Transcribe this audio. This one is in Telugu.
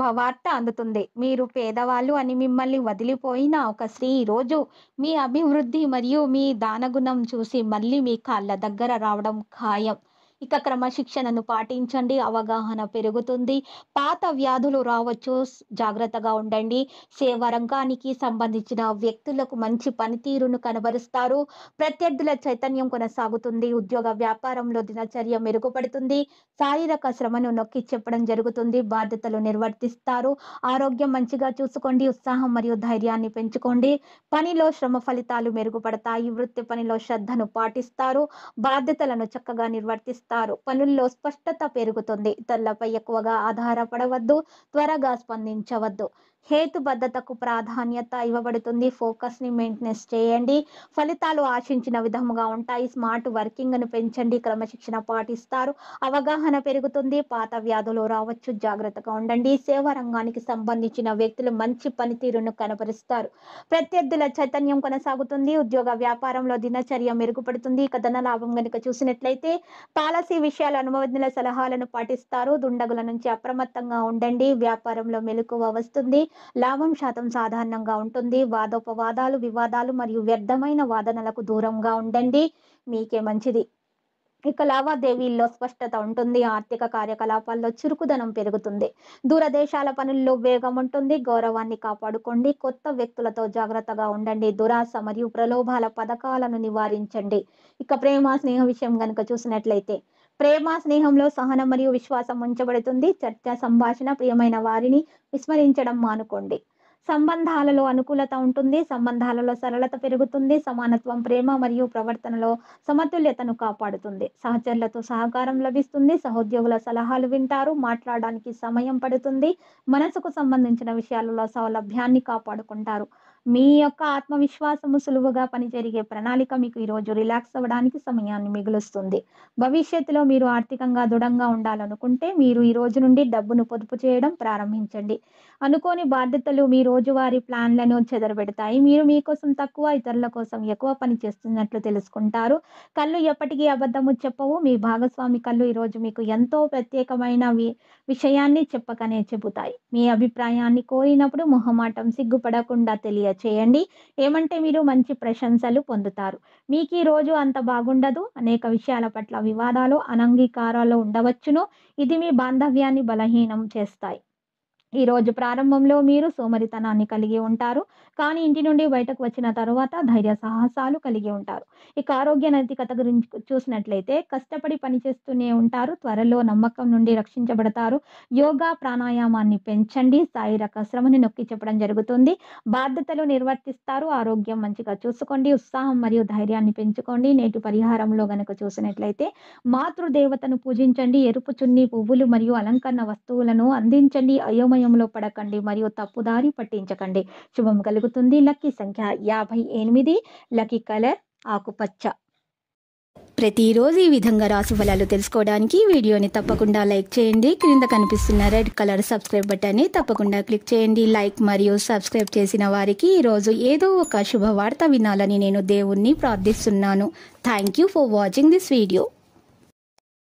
భవార్త అందుతుంది మీరు పేదవాళ్ళు అని మిమ్మల్ని వదిలిపోయిన ఒక స్త్రీ రోజు మీ అభివృద్ధి మరియు మీ దానగుణం చూసి మళ్ళీ మీ కాళ్ళ దగ్గర రావడం ఖాయం ఇక క్రమశిక్షణను పాటించండి అవగాహన పెరుగుతుంది పాత వ్యాధులు రావచ్చు జాగ్రత్తగా ఉండండి సేవ రంగానికి సంబంధించిన వ్యక్తులకు మంచి పనితీరును కనబరుస్తారు ప్రత్యర్థుల చైతన్యం కొనసాగుతుంది ఉద్యోగ వ్యాపారంలో దినచర్య మెరుగుపడుతుంది శారీరక శ్రమను నొక్కి చెప్పడం జరుగుతుంది బాధ్యతలు నిర్వర్తిస్తారు ఆరోగ్యం మంచిగా చూసుకోండి ఉత్సాహం మరియు ధైర్యాన్ని పెంచుకోండి పనిలో శ్రమ ఫలితాలు మెరుగుపడతాయి వృత్తి పనిలో శ్రద్ధను పాటిస్తారు బాధ్యతలను చక్కగా నిర్వర్తిస్తారు చేస్తారు పనుల్లో స్పష్టత పెరుగుతుంది ఇతరులపై ఎక్కువగా ఆధారపడవద్దు త్వరగా స్పందించవద్దు హేతుబద్ధతకు ప్రాధాన్యత ఇవ్వబడుతుంది ఫోకస్ని మెయింటెనెన్స్ చేయండి ఫలితాలు ఆశించిన విధముగా ఉంటాయి స్మార్ట్ వర్కింగ్ను పెంచండి క్రమశిక్షణ పాటిస్తారు అవగాహన పెరుగుతుంది పాత వ్యాధులు రావచ్చు జాగ్రత్తగా ఉండండి సేవా రంగానికి సంబంధించిన వ్యక్తులు మంచి పనితీరును కనపరుస్తారు ప్రత్యర్థుల చైతన్యం కొనసాగుతుంది ఉద్యోగ వ్యాపారంలో దినచర్య మెరుగుపడుతుంది ఇక ధన లాభం కనుక చూసినట్లయితే పాలసీ విషయాల అనుమతుల సలహాలను పాటిస్తారు దుండగుల నుంచి అప్రమత్తంగా ఉండండి వ్యాపారంలో మెలకువ వస్తుంది లాభం శాతం సాధారణంగా ఉంటుంది వాదోపవాదాలు వివాదాలు మరియు వ్యర్థమైన వాదనలకు దూరంగా ఉండండి మీకే మంచిది ఇక లావాదేవీల్లో స్పష్టత ఉంటుంది ఆర్థిక కార్యకలాపాల్లో చురుకుదనం పెరుగుతుంది దూరదేశాల పనుల్లో వేగం ఉంటుంది గౌరవాన్ని కాపాడుకోండి కొత్త వ్యక్తులతో జాగ్రత్తగా ఉండండి దురాశ మరియు ప్రలోభాల పథకాలను నివారించండి ఇక ప్రేమ స్నేహ విషయం కనుక చూసినట్లయితే ప్రేమ స్నేహంలో సహనం మరియు విశ్వాసం ఉంచబడుతుంది చర్చ సంభాషణ ప్రియమైన వారిని విస్మరించడం మానుకోండి సంబంధాలలో అనుకూలత ఉంటుంది సంబంధాలలో సరళత పెరుగుతుంది సమానత్వం ప్రేమ మరియు ప్రవర్తనలో సమతుల్యతను కాపాడుతుంది సహచరులతో సహకారం లభిస్తుంది సహోద్యోగుల సలహాలు వింటారు మాట్లాడడానికి సమయం పడుతుంది మనసుకు సంబంధించిన విషయాలలో సౌలభ్యాన్ని కాపాడుకుంటారు మీ యొక్క ఆత్మవిశ్వాసము సులువుగా పనిచేరిగే ప్రణాళిక మీకు ఈరోజు రిలాక్స్ అవ్వడానికి సమయాన్ని మిగులుస్తుంది భవిష్యత్తులో మీరు ఆర్థికంగా దృఢంగా ఉండాలనుకుంటే మీరు ఈ రోజు నుండి డబ్బును పొదుపు చేయడం ప్రారంభించండి అనుకోని బాధ్యతలు మీ రోజువారీ ప్లాన్లను చెదరబెడతాయి మీరు మీకోసం తక్కువ ఇతరుల కోసం ఎక్కువ పని చేస్తున్నట్లు తెలుసుకుంటారు కళ్ళు ఎప్పటికీ అబద్ధము చెప్పవు మీ భాగస్వామి కళ్ళు ఈరోజు మీకు ఎంతో ప్రత్యేకమైన విషయాన్ని చెప్పకనే చెబుతాయి మీ అభిప్రాయాన్ని కోరినప్పుడు మొహమాటం సిగ్గుపడకుండా తెలియ తెలియచేయండి ఏమంటే మీరు మంచి ప్రశంసలు పొందుతారు మీకు ఈ రోజు అంత బాగుండదు అనేక విషయాల పట్ల వివాదాలు అనంగీకారాలు ఉండవచ్చును ఇది మీ బాంధవ్యాన్ని బలహీనం చేస్తాయి ఈ రోజు ప్రారంభంలో మీరు సోమరితనాన్ని కలిగి ఉంటారు కానీ ఇంటి నుండి బయటకు వచ్చిన తర్వాత ధైర్య సాహసాలు కలిగి ఉంటారు ఇక ఆరోగ్య నైతికత గురించి చూసినట్లయితే కష్టపడి పనిచేస్తూనే ఉంటారు త్వరలో నమ్మకం నుండి రక్షించబడతారు యోగా ప్రాణాయామాన్ని పెంచండి శారీరక శ్రమని నొక్కి చెప్పడం జరుగుతుంది బాధ్యతలు నిర్వర్తిస్తారు ఆరోగ్యం మంచిగా చూసుకోండి ఉత్సాహం మరియు ధైర్యాన్ని పెంచుకోండి నేటి పరిహారంలో గనక చూసినట్లయితే మాతృదేవతను పూజించండి ఎరుపు చున్ని పువ్వులు మరియు అలంకరణ వస్తువులను అందించండి అయోమయ అయోమయంలో పడకండి మరియు తప్పుదారి పట్టించకండి శుభం కలుగుతుంది లక్కీ సంఖ్య యాభై ఎనిమిది లక్కీ కలర్ ఆకుపచ్చ ప్రతిరోజు ఈ విధంగా రాశి ఫలాలు తెలుసుకోవడానికి వీడియోని తప్పకుండా లైక్ చేయండి క్రింద కనిపిస్తున్న రెడ్ కలర్ సబ్స్క్రైబ్ బటన్ని తప్పకుండా క్లిక్ చేయండి లైక్ మరియు సబ్స్క్రైబ్ చేసిన వారికి ఈరోజు ఏదో ఒక శుభవార్త వినాలని నేను దేవుణ్ణి ప్రార్థిస్తున్నాను thank you for watching this video